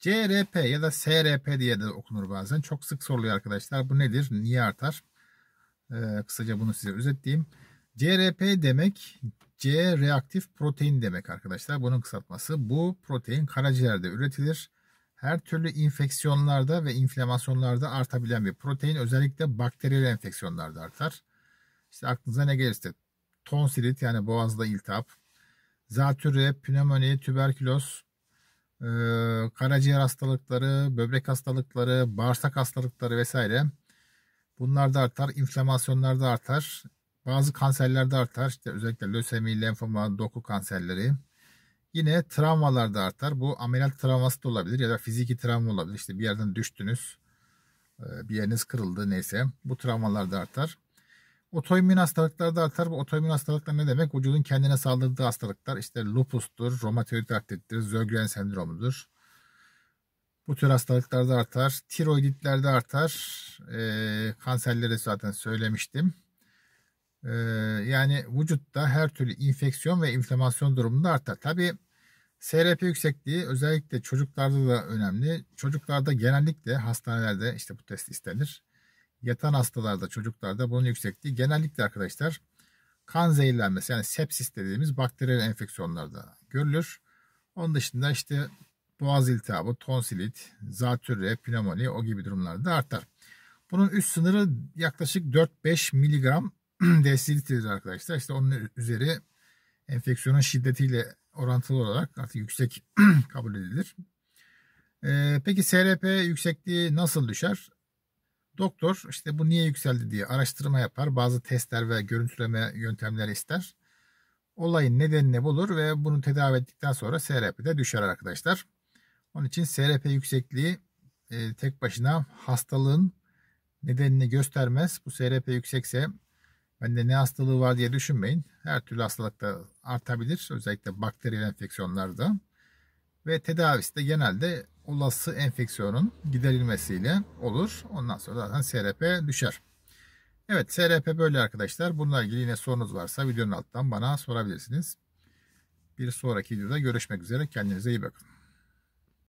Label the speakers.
Speaker 1: CRP ya da SRP diye de okunur bazen. Çok sık soruluyor arkadaşlar. Bu nedir? Niye artar? Ee, kısaca bunu size özetleyeyim. CRP demek C reaktif protein demek arkadaşlar. Bunun kısaltması. Bu protein karaciğerde üretilir. Her türlü infeksiyonlarda ve inflamasyonlarda artabilen bir protein. Özellikle bakteriyel enfeksiyonlarda artar. İşte aklınıza ne gelirse. Tonsilit yani boğazda iltihap. Zatürre, pnömoni, tüberküloz, e, karaciğer hastalıkları, böbrek hastalıkları, bağırsak hastalıkları vesaire. Bunlar da artar, inflamasyonlar da artar. Bazı kanserler de artar. İşte özellikle lösemi, lenfoma, doku kanserleri. Yine travmalar da artar. Bu ameliyat travması da olabilir ya da fiziki travma olabilir. İşte bir yerden düştünüz, e, bir yeriniz kırıldı neyse. Bu travmalar da artar. Otoimmün hastalıklarda artar. Bu otoimmün hastalıklar ne demek? Vücudun kendine saldırdığı hastalıklar İşte lupustur, romatoid artrittir, Sjögren sendromudur. Bu tür hastalıklarda artar. Tiroiditlerde artar. E, kanserleri zaten söylemiştim. E, yani vücutta her türlü infeksiyon ve inflamasyon durumunda artar. Tabi SRP yüksekliği özellikle çocuklarda da önemli. Çocuklarda genellikle hastanelerde işte bu test istenir yatan hastalarda, çocuklarda bunun yüksekliği genellikle arkadaşlar kan zehirlenmesi yani sepsis dediğimiz bakteriyel enfeksiyonlarda görülür. Onun dışında işte boğaz iltihabı, tonsilit, zatürre, pnömoni o gibi durumlarda artar. Bunun üst sınırı yaklaşık 4-5 miligram desilitredir arkadaşlar. İşte onun üzeri enfeksiyonun şiddetiyle orantılı olarak artık yüksek kabul edilir. Ee, peki SRP yüksekliği nasıl düşer? Doktor işte bu niye yükseldi diye araştırma yapar. Bazı testler ve görüntüleme yöntemleri ister. Olayın nedenini bulur ve bunu tedavi ettikten sonra de düşer arkadaşlar. Onun için SRP yüksekliği e, tek başına hastalığın nedenini göstermez. Bu SRP yüksekse bende ne hastalığı var diye düşünmeyin. Her türlü hastalıkta artabilir. Özellikle bakteriyel enfeksiyonlarda. Ve tedavisi de genelde olası enfeksiyonun giderilmesiyle olur. Ondan sonra zaten SRP düşer. Evet SRP böyle arkadaşlar. Bununla ilgili yine sorunuz varsa videonun alttan bana sorabilirsiniz. Bir sonraki videoda görüşmek üzere. Kendinize iyi bakın.